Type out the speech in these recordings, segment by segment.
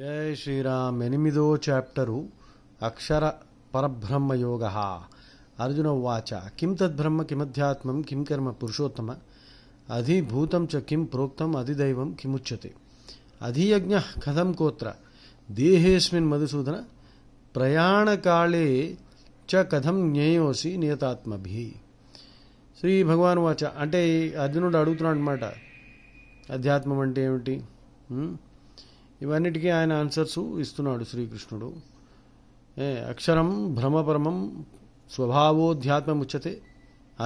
జయ శ్రీరామ్ ఎనిమిదో చాప్టరు అక్షర పరబ్రహ్మ యోగ అర్జున ఉవాచ కిం తద్బ్రహ్మ కిమధ్యాత్మం కిం కర్మ పురుషోత్తమ అధిభూతం చ కిం ప్రోక్తం అధిదైవం కిముచ్యతే అధియజ్ఞ కథం కోత్ర దేహేస్మిన్ మధుసూదన ప్రయాణకాళే చ కథం జ్ఞేయోసి నియతాత్మభి శ్రీ భగవాన్ వాచ అంటే అర్జునుడు అడుగుతున్నాడు అనమాట అధ్యాత్మం అంటే ఏమిటి ఇవన్నీటికీ ఆయన ఆన్సర్స్ ఇస్తున్నారు శ్రీకృష్ణుడు ఎ అక్షరం బ్రహ్మ పరమం స్వభావో ధ్యాత్మ ముచ్ఛతే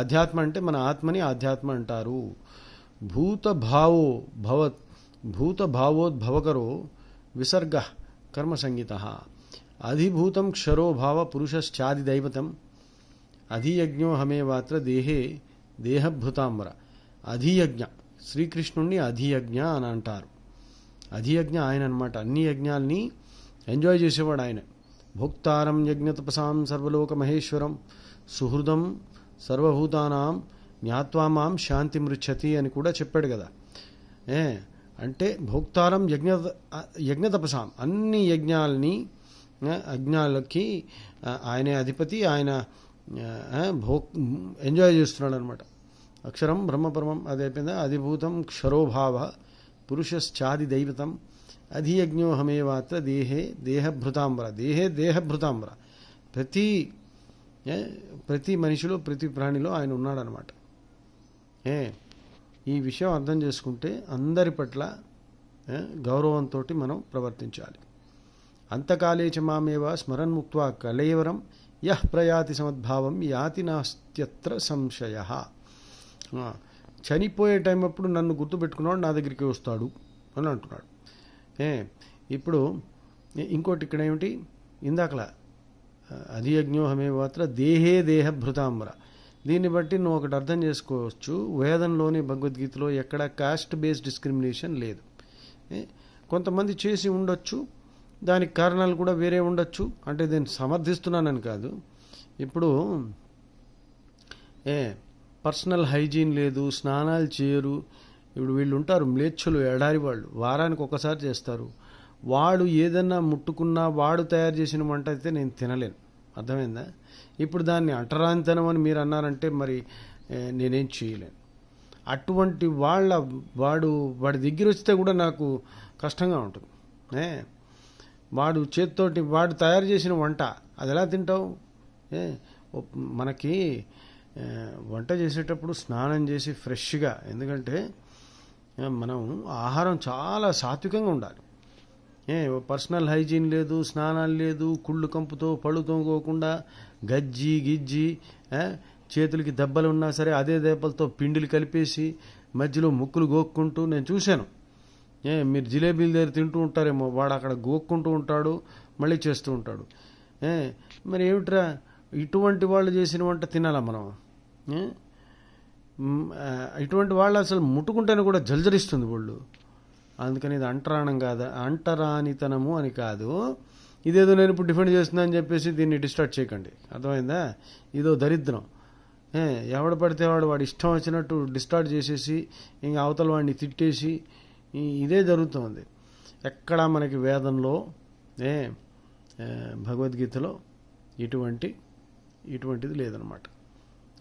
ఆధ్యాత్మ అంటే మన ఆత్మని ఆధ్యాత్మ అంటారు భూత భావో భవత్ భూత భావో భవ కరో విసర్గః కర్మ సంగీతః అధి భూతం క్షరో భావ పురుషః చాది దైవతం అధి యజ్ఞో హమే వాత్ర దేహే దేహ భుతామ్ర అధి యజ్ఞ శ్రీకృష్ణుని అధి యజ్ఞానంటారు అధియజ్ఞ ఆయన అనమాట అన్ని యజ్ఞాల్ని ఎంజాయ్ చేసేవాడు ఆయన భోక్తారం యజ్ఞతపసాం సర్వలోక మహేశ్వరం సుహృదం సర్వభూతానాం జ్ఞాత్వా మాం శాంతి మృచ్చతి అని కూడా చెప్పాడు కదా ఏ అంటే భోక్తారం యజ్ఞ యజ్ఞతపసాం అన్ని యజ్ఞాలని యజ్ఞాలకి ఆయనే అధిపతి ఆయన భోక్ ఎంజాయ్ చేస్తున్నాడు అనమాట అక్షరం బ్రహ్మపరమం అది అయిపోయిందా అధిభూతం క్షరోభావ పురుషశ్చాది దైవతం అధియజ్ఞోహమేవాత్ర దేహే దేహభృతాంబర దేహే దేహభృతాంబర ప్రతి ప్రతి మనిషిలో ప్రతి ప్రాణిలో ఆయన ఉన్నాడనమాట ఏ ఈ విషయం అర్థం చేసుకుంటే అందరి పట్ల గౌరవంతో మనం ప్రవర్తించాలి అంతకాలే చ మామేవ స్మరణ్ముక్త కలేవరం యహ్ ప్రయాతి సమద్భావం యాతి నాస్త్యత్ర సంశయ చనిపోయే టైం అప్పుడు నన్ను గుర్తుపెట్టుకున్నాడు నా దగ్గరికి వస్తాడు అని అంటున్నాడు ఏ ఇప్పుడు ఇంకోటి ఇక్కడ ఏమిటి ఇందాకలా అది అజ్ఞోహమే మాత్ర దేహే దేహ భృతాంబర దీన్ని బట్టి నువ్వు ఒకటి అర్థం చేసుకోవచ్చు వేదంలోని భగవద్గీతలో ఎక్కడ కాస్ట్ బేస్డ్ డిస్క్రిమినేషన్ లేదు కొంతమంది చేసి ఉండొచ్చు దానికి కారణాలు కూడా వేరే ఉండొచ్చు అంటే దీన్ని సమర్థిస్తున్నానని కాదు ఇప్పుడు ఏ పర్సనల్ హైజీన్ లేదు స్నానాలు చేయరు ఇప్పుడు వీళ్ళు ఉంటారు మ్లేచ్చులు ఎడారి వాళ్ళు వారానికి ఒకసారి చేస్తారు వాడు ఏదన్నా ముట్టుకున్నా వాడు తయారు చేసిన వంట అయితే నేను తినలేను అర్థమైందా ఇప్పుడు దాన్ని అంటరానితనం అని మీరు అన్నారంటే మరి నేనేం చేయలేను అటువంటి వాళ్ళ వాడు వాడి దగ్గర వస్తే కూడా నాకు కష్టంగా ఉంటుంది ఏ వాడు చేత్తోటి వాడు తయారు చేసిన వంట అది ఎలా తింటావు ఏ మనకి వంట చేసేటప్పుడు స్నానం చేసి ఫ్రెష్గా ఎందుకంటే మనం ఆహారం చాలా సాత్వికంగా ఉండాలి ఏ పర్సనల్ హైజీన్ లేదు స్నానాలు లేదు కుళ్ళు కంపుతో పళ్ళు తోముకోకుండా గజ్జి గిజ్జి చేతులకి దెబ్బలు ఉన్నా సరే అదే దెబ్బలతో పిండిలు కలిపేసి మధ్యలో ముక్కులు గోక్కుంటూ నేను చూశాను ఏ మీరు జిలేబీలు దగ్గర తింటూ ఉంటారేమో వాడు అక్కడ గోక్కుంటూ ఉంటాడు మళ్ళీ చేస్తూ ఉంటాడు ఏ మరి ఏమిట్రా ఇటువంటి వాళ్ళు చేసిన వంట తినాలా మనం ఇటువంటి వాళ్ళు అసలు ముట్టుకుంటేనే కూడా జల్జరిస్తుంది వాళ్ళు అందుకని ఇది అంటరాణం కాదు అంటరానితనము అని కాదు ఇదేదో నేను ఇప్పుడు డిఫెండ్ చేస్తున్నా అని చెప్పేసి దీన్ని డిస్టర్బ్ చేయకండి అర్థమైందా ఇదో దరిద్రం ఎవడ పడితే వాడు వాడు ఇష్టం వచ్చినట్టు డిస్టార్ట్ చేసేసి ఇంకా అవతల వాడిని తిట్టేసి ఇదే జరుగుతుంది ఎక్కడ మనకి వేదంలో ఏ భగవద్గీతలో ఇటువంటి ఇటువంటిది లేదనమాట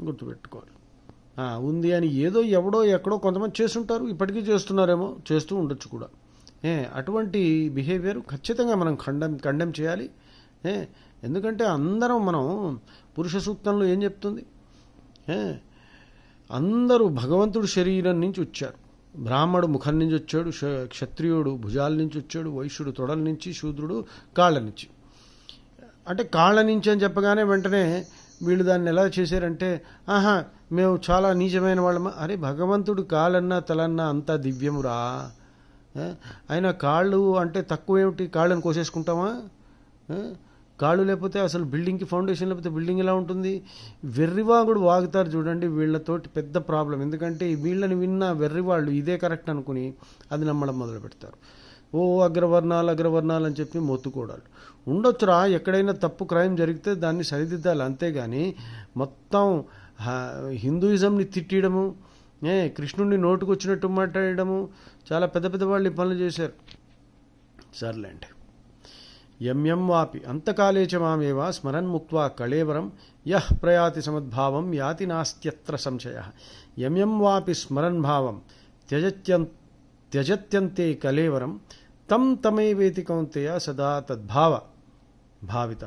గుర్తుపెట్టుకోవాలి ఉంది అని ఏదో ఎవడో ఎక్కడో కొంతమంది చేస్తుంటారు ఇప్పటికీ చేస్తున్నారేమో చేస్తూ ఉండొచ్చు కూడా ఏ అటువంటి బిహేవియర్ ఖచ్చితంగా మనం ఖండం ఖండం చేయాలి ఏ ఎందుకంటే అందరం మనం పురుష సూక్తంలో ఏం చెప్తుంది ఏ అందరూ భగవంతుడు శరీరం నుంచి వచ్చారు బ్రాహ్మడు ముఖం నుంచి వచ్చాడు క్షత్రియుడు భుజాల నుంచి వచ్చాడు వైశ్యుడు తొడల నుంచి శూద్రుడు కాళ్ళ నుంచి అంటే కాళ్ళ నుంచి అని చెప్పగానే వెంటనే వీళ్ళు దాన్ని ఎలా చేశారంటే ఆహా మేము చాలా నీచమైన వాళ్ళం అరే భగవంతుడు కాళ్ళన్నా తలన్నా అంతా దివ్యమురా ఆయన కాళ్ళు అంటే ఏమిటి కాళ్ళని కోసేసుకుంటామా కాళ్ళు లేకపోతే అసలు బిల్డింగ్కి ఫౌండేషన్ లేకపోతే బిల్డింగ్ ఎలా ఉంటుంది వెర్రివాగుడు వాగుతారు చూడండి వీళ్ళతోటి పెద్ద ప్రాబ్లం ఎందుకంటే వీళ్ళని విన్న వెర్రివాళ్ళు ఇదే కరెక్ట్ అనుకుని అది నమ్మడం మొదలు పెడతారు ఓ అగ్రవర్ణాలు అగ్రవర్ణాలు అని చెప్పి మొత్తుకోవడాలు ఉండొచ్చురా ఎక్కడైనా తప్పు క్రైమ్ జరిగితే దాన్ని సరిదిద్దాలి అంతేగాని మొత్తం హిందూయిజంని తిట్టడము ఏ కృష్ణుడిని నోటుకు వచ్చినట్టు మాట్లాడము చాలా పెద్ద పెద్ద వాళ్ళు పనులు చేశారు సర్లేండి ఎంఎం వాపి అంతకాలే అంతకాలేచమామేవ స్మరన్ముక్వా కళేవరం యహ్ ప్రయాతి సమద్భావం యాతి నాస్త్యత్ర సంశయ ఎంఎం వాపి స్మరన్భావం త్యజత్యంత త్యజత్యంతే కలేవరం తం తమేవేతి కౌంతేయ సదా తద్భావ భావిత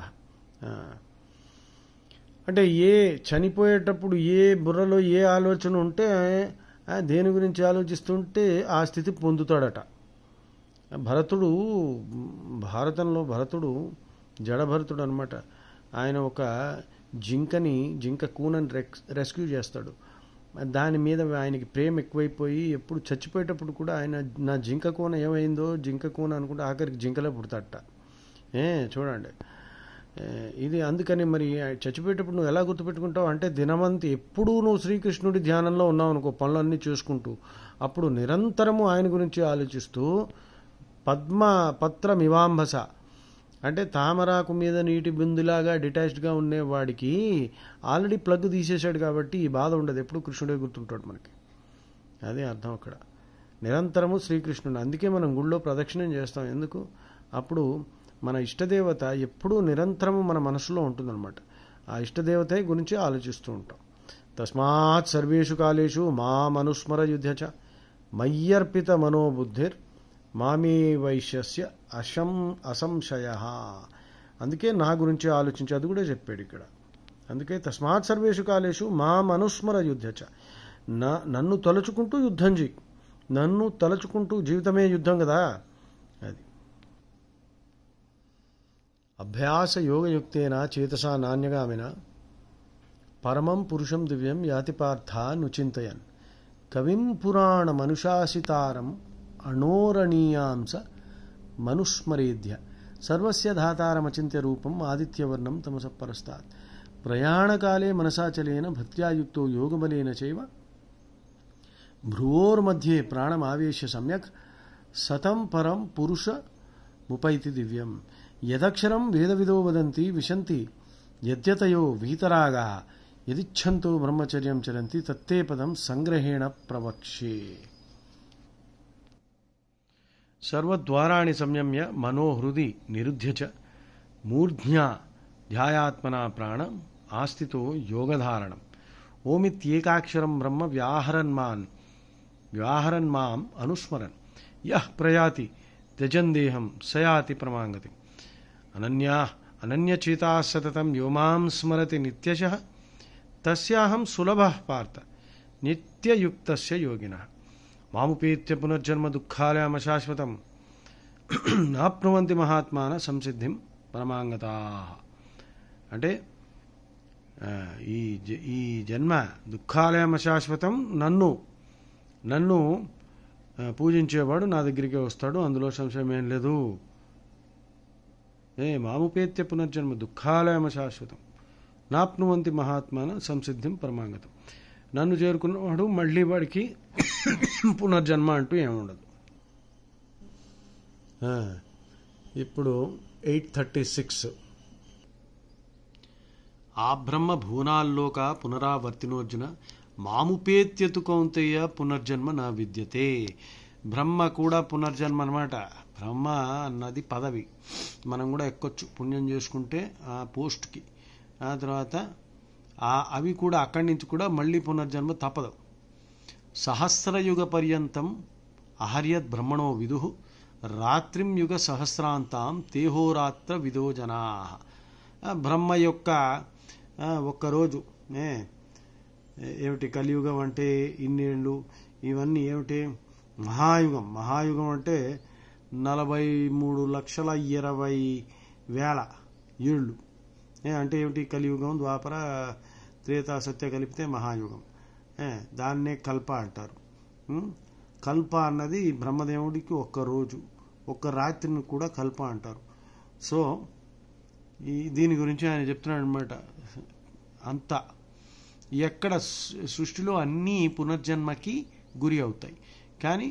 అంటే ఏ చనిపోయేటప్పుడు ఏ బుర్రలో ఏ ఆలోచన ఉంటే దేని గురించి ఆలోచిస్తుంటే ఆ స్థితి పొందుతాడట భరతుడు భారతంలో భరతుడు జడభరతుడు అనమాట ఆయన ఒక జింకని జింక కూనని రెస్క్యూ చేస్తాడు దాని మీద ఆయనకి ప్రేమ ఎక్కువైపోయి ఎప్పుడు చచ్చిపోయేటప్పుడు కూడా ఆయన నా జింక కోన ఏమైందో జింక కోన అనుకుంటే ఆఖరికి జింకలే పుడతాట ఏ చూడండి ఇది అందుకని మరి చచ్చిపోయేటప్పుడు నువ్వు ఎలా గుర్తుపెట్టుకుంటావు అంటే దినవంతి ఎప్పుడూ నువ్వు శ్రీకృష్ణుడి ధ్యానంలో ఉన్నావు అనుకో పనులన్నీ చూసుకుంటూ అప్పుడు నిరంతరము ఆయన గురించి ఆలోచిస్తూ పద్మ పత్రమివాంభస అంటే తామరాకు మీద నీటి బిందులాగా డిటాచ్డ్గా ఉండేవాడికి ఆల్రెడీ ప్లగ్ తీసేశాడు కాబట్టి ఈ బాధ ఉండదు ఎప్పుడు కృష్ణుడే గుర్తుంటాడు మనకి అదే అర్థం అక్కడ నిరంతరము శ్రీకృష్ణుడు అందుకే మనం గుళ్ళో ప్రదక్షిణం చేస్తాం ఎందుకు అప్పుడు మన ఇష్టదేవత ఎప్పుడూ నిరంతరము మన మనసులో ఉంటుందన్నమాట ఆ ఇష్టదేవత గురించి ఆలోచిస్తూ ఉంటాం తస్మాత్ సర్వేషు కాలేషు మా మనుస్మర యుద్ధచ మయ్యర్పిత మనోబుద్ధిర్ మామే వైశ్యస్య అశం అసంశయ అందుకే నా గురించి ఆలోచించి అది కూడా చెప్పాడు ఇక్కడ అందుకే తస్మాత్ సర్వేషు కాలేషు మా మనుస్మర యుద్ధచ నా నన్ను తలుచుకుంటూ యుద్ధం చేయి నన్ను తలుచుకుంటూ జీవితమే యుద్ధం కదా అది అభ్యాస యోగయుక్తేన చేతసా నాణ్యగామిన పరమం పురుషం దివ్యం యాతిపార్థ నుచింతయన్ కవిం పురాణ మనుషాసితారం అణోరణీయాంస మనుస్మరేధ్య సర్వస్య ధాతారమచింత్య రూపం ఆదిత్యవర్ణం తమస పరస్తాత్ ప్రయాణకాలే మనసాచలేన భక్త్యాయుక్తో యోగబలేన చైవ భ్రువోర్మధ్యే ప్రాణమావేశ్య సమ్యక్ సతం పరం పురుష ముపైతి దివ్యం యదక్షరం వేదవిదో వదంతి విశంతి యద్యతయో వీతరాగా యదిచ్ఛంతో బ్రహ్మచర్యం చరంతి తత్తే పదం సంగ్రహేణ ప్రవక్షే सर्वद्वाराणि संयम्य मनोहृदि निरुध्य च मूर्ध्या ध्यायात्मना प्राण आस्थितो योगधारण ओमित्येकाक्षरं ब्रह्म व्याहरन्मान् व्याहरन् माम् यह प्रयाति त्यजन देहम सयाति प्रमांगति परमाङ्गतिम् अनन्या अनन्यचेता सततं यो मां स्मरति नित्यशः तस्याहं सुलभः पार्थ नित्ययुक्तस्य योगिनः వాముపీత్య పునర్జన్మ దుఃఖాలయామ శాశ్వతం నాప్నువంతి మహాత్మాన సంసిద్ధిం పరమాంగతా అంటే ఈ ఈ జన్మ దుఃఖాలయం శాశ్వతం నన్ను నన్ను పూజించేవాడు నా దగ్గరికే వస్తాడు అందులో సంశయం ఏం లేదు ఏ మాముపేత్య పునర్జన్మ దుఃఖాలయం శాశ్వతం నాప్నువంతి మహాత్మాన సంసిద్ధిం పరమాంగతం నన్ను చేరుకున్నవాడు మళ్ళీ వాడికి పునర్జన్మ అంటూ ఏముండదు ఇప్పుడు ఎయిట్ థర్టీ సిక్స్ ఆ బ్రహ్మ భూనాల్లోక పునరావర్తినోర్జున మాముపేత్యతు కౌంతయ్య పునర్జన్మ నా విద్యతే బ్రహ్మ కూడా పునర్జన్మ అనమాట బ్రహ్మ అన్నది పదవి మనం కూడా ఎక్కొచ్చు పుణ్యం చేసుకుంటే ఆ పోస్ట్కి ఆ తర్వాత అవి కూడా అక్కడి నుంచి కూడా మళ్ళీ పునర్జన్మ తప్పదు సహస్రయుగ పర్యంతం అహర్యద్ బ్రహ్మణో విదు రాత్రిం యుగ సహస్రాంతం తేహోరాత్ర విదో జనా బ్రహ్మ యొక్క ఒక్కరోజు ఏమిటి కలియుగం అంటే ఇన్నేళ్ళు ఇవన్నీ ఏమిటి మహాయుగం మహాయుగం అంటే నలభై మూడు లక్షల ఇరవై వేల ఏళ్ళు అంటే ఏమిటి కలియుగం ద్వాపర త్రేతా సత్య కలిపితే మహాయుగం దాన్నే కల్ప అంటారు కల్ప అన్నది బ్రహ్మదేవుడికి ఒక్క రోజు ఒక్క రాత్రిని కూడా కల్ప అంటారు సో ఈ దీని గురించి ఆయన చెప్తున్నాడు అనమాట అంతా ఎక్కడ సృష్టిలో అన్నీ పునర్జన్మకి గురి అవుతాయి కానీ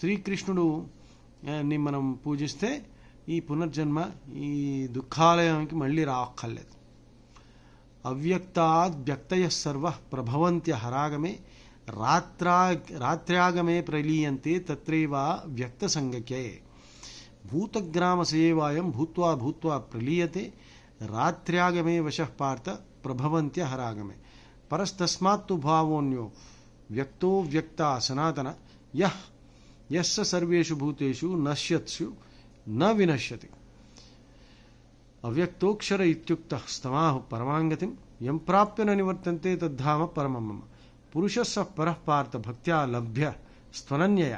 శ్రీకృష్ణుడు ని మనం పూజిస్తే ఈ పునర్జన్మ ఈ దుఃఖాలయానికి మళ్ళీ రాక్కర్లేదు అవ్యక్తాద్ వ్యక్తయ సర్వ ప్రభవంత్య హరాగమే రాత్రా రాత్ర్యాగమే ప్రలీయంతే తత్రైవ వ్యక్త సంగక్యే భూతగ్రామ సేవాయం భూత్వా భూత్వా ప్రలీయతే రాత్ర్యాగమే వశః పార్థ ప్రభవంత్య హరాగమే పరస్తస్మాత్తు భావోన్యో వ్యక్తో వ్యక్త సనాతన యహ్ యస్య సర్వేషు భూతేషు నశ్యత్సు నా వినశ్యతి అవ్యక్తోక్షర ఇత్యుక్త స్తమాహ పరమాంగతి ఎం ప్రాప్యన నివర్తంతే తద్ధామ పరమమ్మ మమ పురుషస్స పరః భక్త్యా లభ్య స్వనన్యయ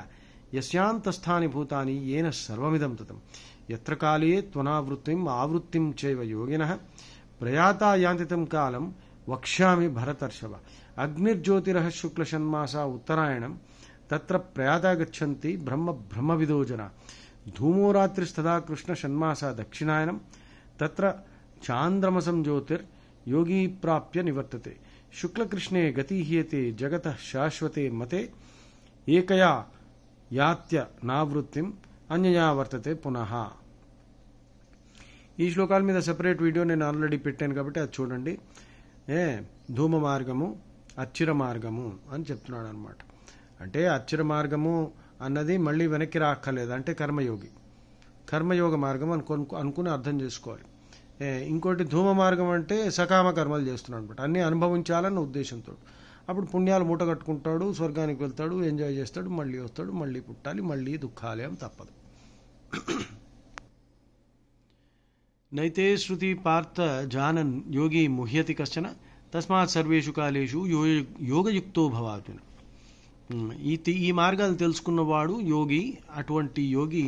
యశాంతస్థాని భూతాని ఏన సర్వమిదం తతం ఎత్ర కాలే త్వనావృత్తిం ఆవృత్తిం చైవ యోగిన ప్రయాత యాంతితం కాలం వక్ష్యామి భరతర్షవ అగ్నిర్జ్యోతిర శుక్లషన్మాస ఉత్తరాయణం తత్ర ప్రయాత గచ్చంతి బ్రహ్మ బ్రహ్మవిదో జనా ధూమోరాత్రిస్తా కృష్ణ షణ్మాస దక్షిణాయనం తత్ర చాంద్రమసం జ్యోతిర్ యోగీ ప్రాప్య నివర్తతే శుక్లకృష్ణే గతిహ్యతే జగత శాశ్వతే మతే ఏకయా యాత్య నావృత్తిం అన్యయా వర్తతే పునః ఈ శ్లోకాల మీద సపరేట్ వీడియో నేను ఆల్రెడీ పెట్టాను కాబట్టి అది చూడండి ఏ ధూమ మార్గము అచ్చిర మార్గము అని చెప్తున్నాడు అనమాట అంటే అచ్చిర మార్గము అన్నది మళ్ళీ వెనక్కి రాక్కర్లేదు అంటే కర్మయోగి కర్మయోగ మార్గం అనుకో అనుకుని అర్థం చేసుకోవాలి ఇంకోటి ధూమ మార్గం అంటే సకామ కర్మలు చేస్తున్నాడు అనమాట అన్నీ అనుభవించాలన్న ఉద్దేశంతో అప్పుడు పుణ్యాలు మూట కట్టుకుంటాడు స్వర్గానికి వెళ్తాడు ఎంజాయ్ చేస్తాడు మళ్ళీ వస్తాడు మళ్ళీ పుట్టాలి మళ్ళీ దుఃఖాలయం తప్పదు నైతే శృతి పార్థ జానన్ యోగి ముహ్యతి కశ్చన తస్మాత్ సర్వేషు కాలేషు యోగ యోగయుక్తో భవార్జున ఈ ఈ మార్గాలు తెలుసుకున్నవాడు యోగి అటువంటి యోగి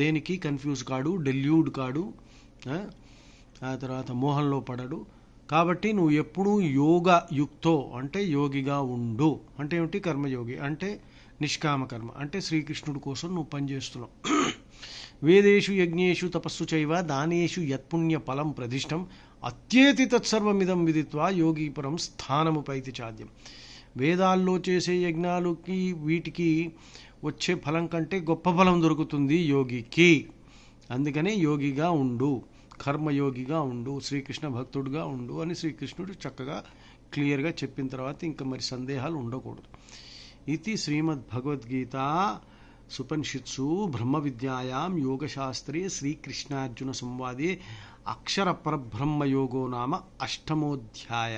దేనికి కన్ఫ్యూజ్ కాడు డెల్యూడ్ కాడు ఆ తర్వాత మోహంలో పడడు కాబట్టి నువ్వు ఎప్పుడూ యోగ యుక్తో అంటే యోగిగా ఉండు అంటే ఏమిటి కర్మయోగి అంటే నిష్కామ కర్మ అంటే శ్రీకృష్ణుడి కోసం నువ్వు పనిచేస్తున్నావు వేదేషు యజ్ఞేషు తపస్సు చైవ దానేషు యత్పుణ్య ఫలం ప్రదిష్టం అత్యేతి తత్సర్వమిదం విదిత్వ యోగీపురం పైతి చాద్యం వేదాల్లో చేసే యజ్ఞాలకి వీటికి వచ్చే ఫలం కంటే గొప్ప ఫలం దొరుకుతుంది యోగికి అందుకనే యోగిగా ఉండు కర్మయోగిగా ఉండు శ్రీకృష్ణ భక్తుడుగా ఉండు అని శ్రీకృష్ణుడు చక్కగా క్లియర్గా చెప్పిన తర్వాత ఇంకా మరి సందేహాలు ఉండకూడదు ఇది శ్రీమద్ భగవద్గీత సుపనిషిత్సు బ్రహ్మ విద్యాయాం యోగశాస్త్రే శ్రీకృష్ణార్జున సంవాదే అక్షర పరబ్రహ్మయోగో నామ అష్టమోధ్యాయ